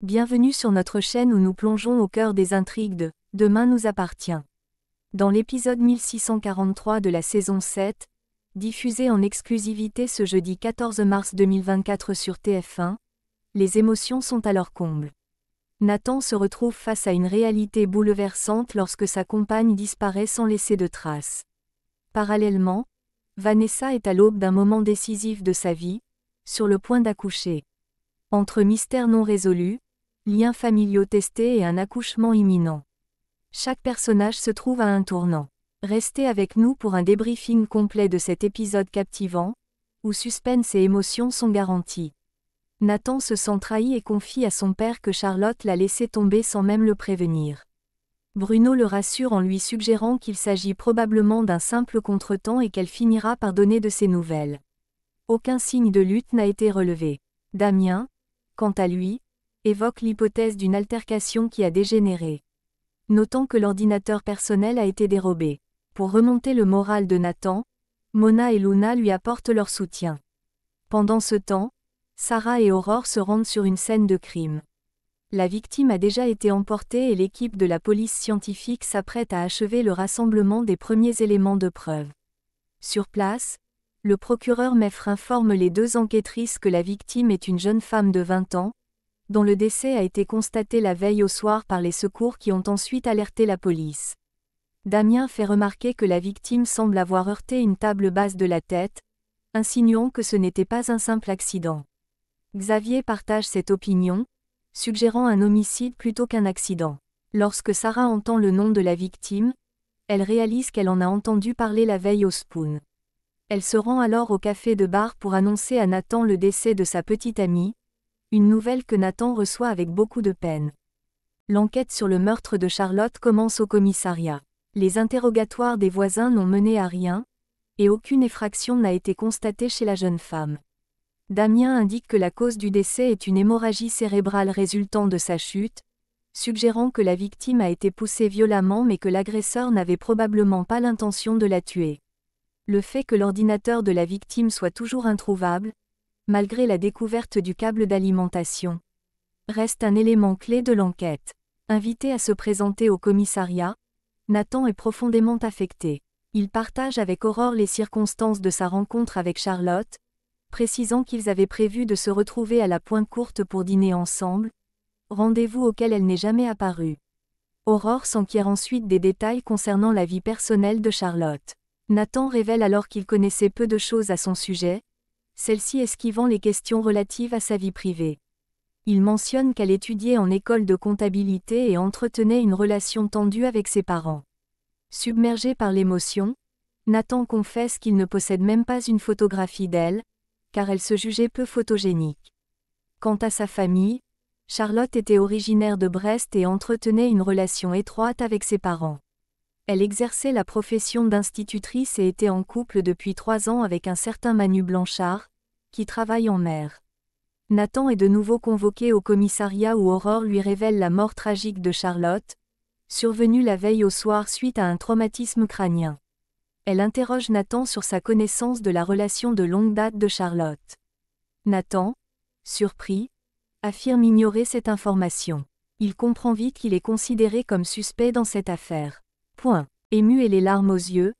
Bienvenue sur notre chaîne où nous plongeons au cœur des intrigues de Demain nous appartient. Dans l'épisode 1643 de la saison 7, diffusé en exclusivité ce jeudi 14 mars 2024 sur TF1, les émotions sont à leur comble. Nathan se retrouve face à une réalité bouleversante lorsque sa compagne disparaît sans laisser de traces. Parallèlement, Vanessa est à l'aube d'un moment décisif de sa vie, sur le point d'accoucher. Entre mystères non résolus, liens familiaux testés et un accouchement imminent. Chaque personnage se trouve à un tournant. Restez avec nous pour un débriefing complet de cet épisode captivant, où suspense et émotions sont garantis. Nathan se sent trahi et confie à son père que Charlotte l'a laissé tomber sans même le prévenir. Bruno le rassure en lui suggérant qu'il s'agit probablement d'un simple contretemps et qu'elle finira par donner de ses nouvelles. Aucun signe de lutte n'a été relevé. Damien, quant à lui, évoque l'hypothèse d'une altercation qui a dégénéré. notant que l'ordinateur personnel a été dérobé. Pour remonter le moral de Nathan, Mona et Luna lui apportent leur soutien. Pendant ce temps, Sarah et Aurore se rendent sur une scène de crime. La victime a déjà été emportée et l'équipe de la police scientifique s'apprête à achever le rassemblement des premiers éléments de preuve. Sur place, le procureur Meffre informe les deux enquêtrices que la victime est une jeune femme de 20 ans, dont le décès a été constaté la veille au soir par les secours qui ont ensuite alerté la police. Damien fait remarquer que la victime semble avoir heurté une table basse de la tête, insinuant que ce n'était pas un simple accident. Xavier partage cette opinion, suggérant un homicide plutôt qu'un accident. Lorsque Sarah entend le nom de la victime, elle réalise qu'elle en a entendu parler la veille au Spoon. Elle se rend alors au café de bar pour annoncer à Nathan le décès de sa petite amie, une nouvelle que Nathan reçoit avec beaucoup de peine. L'enquête sur le meurtre de Charlotte commence au commissariat. Les interrogatoires des voisins n'ont mené à rien, et aucune effraction n'a été constatée chez la jeune femme. Damien indique que la cause du décès est une hémorragie cérébrale résultant de sa chute, suggérant que la victime a été poussée violemment mais que l'agresseur n'avait probablement pas l'intention de la tuer. Le fait que l'ordinateur de la victime soit toujours introuvable, malgré la découverte du câble d'alimentation, reste un élément clé de l'enquête. Invité à se présenter au commissariat, Nathan est profondément affecté. Il partage avec Aurore les circonstances de sa rencontre avec Charlotte, précisant qu'ils avaient prévu de se retrouver à la pointe courte pour dîner ensemble, rendez-vous auquel elle n'est jamais apparue. Aurore s'enquiert ensuite des détails concernant la vie personnelle de Charlotte. Nathan révèle alors qu'il connaissait peu de choses à son sujet, celle-ci esquivant les questions relatives à sa vie privée. Il mentionne qu'elle étudiait en école de comptabilité et entretenait une relation tendue avec ses parents. Submergé par l'émotion, Nathan confesse qu'il ne possède même pas une photographie d'elle, car elle se jugeait peu photogénique. Quant à sa famille, Charlotte était originaire de Brest et entretenait une relation étroite avec ses parents. Elle exerçait la profession d'institutrice et était en couple depuis trois ans avec un certain Manu Blanchard, qui travaille en mer. Nathan est de nouveau convoqué au commissariat où Aurore lui révèle la mort tragique de Charlotte, survenue la veille au soir suite à un traumatisme crânien. Elle interroge Nathan sur sa connaissance de la relation de longue date de Charlotte. Nathan, surpris, affirme ignorer cette information. Il comprend vite qu'il est considéré comme suspect dans cette affaire. Point. Ému et les larmes aux yeux,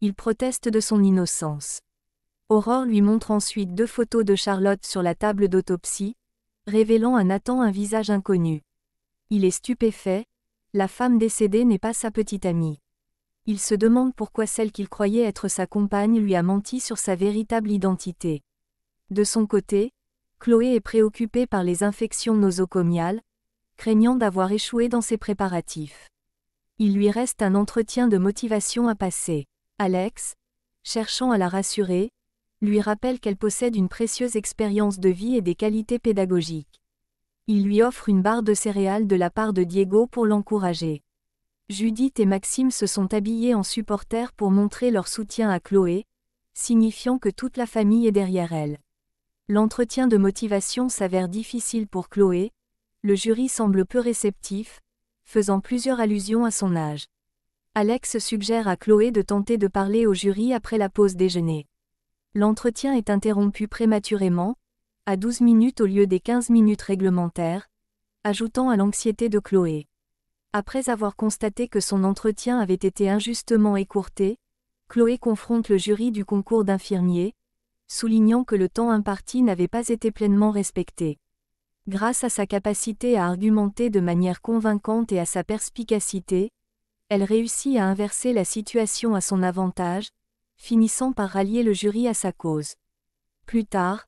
il proteste de son innocence. Aurore lui montre ensuite deux photos de Charlotte sur la table d'autopsie, révélant à Nathan un visage inconnu. Il est stupéfait, la femme décédée n'est pas sa petite amie. Il se demande pourquoi celle qu'il croyait être sa compagne lui a menti sur sa véritable identité. De son côté, Chloé est préoccupée par les infections nosocomiales, craignant d'avoir échoué dans ses préparatifs. Il lui reste un entretien de motivation à passer. Alex, cherchant à la rassurer, lui rappelle qu'elle possède une précieuse expérience de vie et des qualités pédagogiques. Il lui offre une barre de céréales de la part de Diego pour l'encourager. Judith et Maxime se sont habillés en supporters pour montrer leur soutien à Chloé, signifiant que toute la famille est derrière elle. L'entretien de motivation s'avère difficile pour Chloé, le jury semble peu réceptif, faisant plusieurs allusions à son âge. Alex suggère à Chloé de tenter de parler au jury après la pause déjeuner. L'entretien est interrompu prématurément, à 12 minutes au lieu des 15 minutes réglementaires, ajoutant à l'anxiété de Chloé. Après avoir constaté que son entretien avait été injustement écourté, Chloé confronte le jury du concours d'infirmiers, soulignant que le temps imparti n'avait pas été pleinement respecté. Grâce à sa capacité à argumenter de manière convaincante et à sa perspicacité, elle réussit à inverser la situation à son avantage, finissant par rallier le jury à sa cause. Plus tard,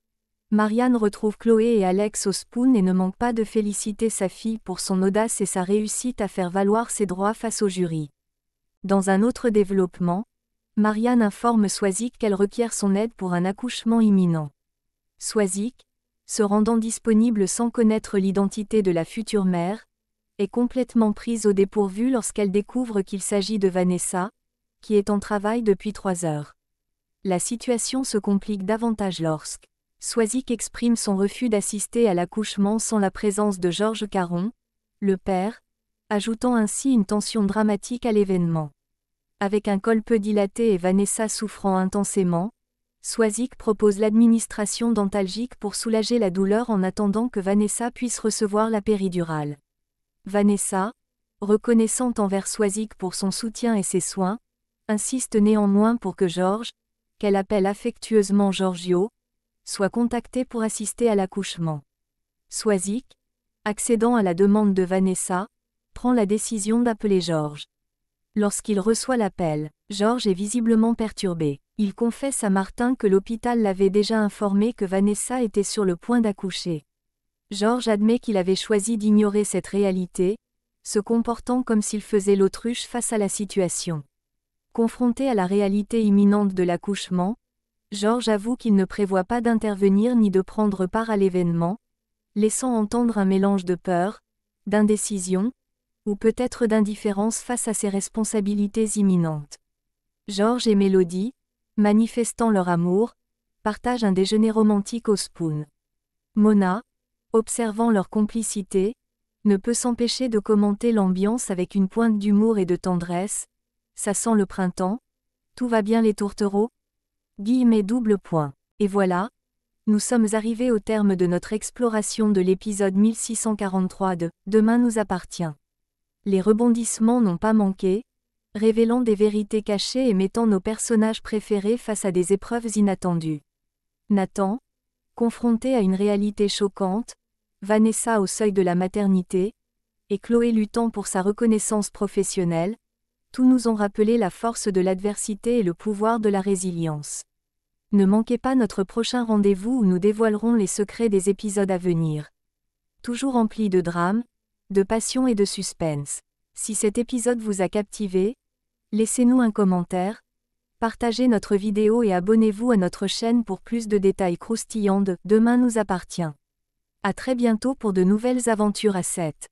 Marianne retrouve Chloé et Alex au Spoon et ne manque pas de féliciter sa fille pour son audace et sa réussite à faire valoir ses droits face au jury. Dans un autre développement, Marianne informe Swazik qu'elle requiert son aide pour un accouchement imminent. Swazik, se rendant disponible sans connaître l'identité de la future mère, est complètement prise au dépourvu lorsqu'elle découvre qu'il s'agit de Vanessa, qui est en travail depuis trois heures. La situation se complique davantage lorsque exprime son refus d'assister à l'accouchement sans la présence de Georges Caron, le père, ajoutant ainsi une tension dramatique à l'événement. Avec un col peu dilaté et Vanessa souffrant intensément, Swazik propose l'administration dentalgique pour soulager la douleur en attendant que Vanessa puisse recevoir la péridurale. Vanessa, reconnaissante envers Swazik pour son soutien et ses soins, insiste néanmoins pour que Georges, qu'elle appelle affectueusement Giorgio, soit contacté pour assister à l'accouchement. Swazik, accédant à la demande de Vanessa, prend la décision d'appeler Georges. Lorsqu'il reçoit l'appel, Georges est visiblement perturbé. Il confesse à Martin que l'hôpital l'avait déjà informé que Vanessa était sur le point d'accoucher. Georges admet qu'il avait choisi d'ignorer cette réalité, se comportant comme s'il faisait l'autruche face à la situation. Confronté à la réalité imminente de l'accouchement, Georges avoue qu'il ne prévoit pas d'intervenir ni de prendre part à l'événement, laissant entendre un mélange de peur, d'indécision, ou peut-être d'indifférence face à ses responsabilités imminentes. Georges et Mélodie, manifestant leur amour, partagent un déjeuner romantique au spoon. Mona, observant leur complicité, ne peut s'empêcher de commenter l'ambiance avec une pointe d'humour et de tendresse. Ça sent le printemps, tout va bien les tourtereaux Guillemets double point. Et voilà, nous sommes arrivés au terme de notre exploration de l'épisode 1643 de Demain nous appartient. Les rebondissements n'ont pas manqué, révélant des vérités cachées et mettant nos personnages préférés face à des épreuves inattendues. Nathan, confronté à une réalité choquante, Vanessa au seuil de la maternité, et Chloé luttant pour sa reconnaissance professionnelle, tous nous ont rappelé la force de l'adversité et le pouvoir de la résilience. Ne manquez pas notre prochain rendez-vous où nous dévoilerons les secrets des épisodes à venir. Toujours remplis de drames, de passion et de suspense. Si cet épisode vous a captivé, Laissez-nous un commentaire, partagez notre vidéo et abonnez-vous à notre chaîne pour plus de détails croustillants de Demain nous appartient. À très bientôt pour de nouvelles aventures à 7.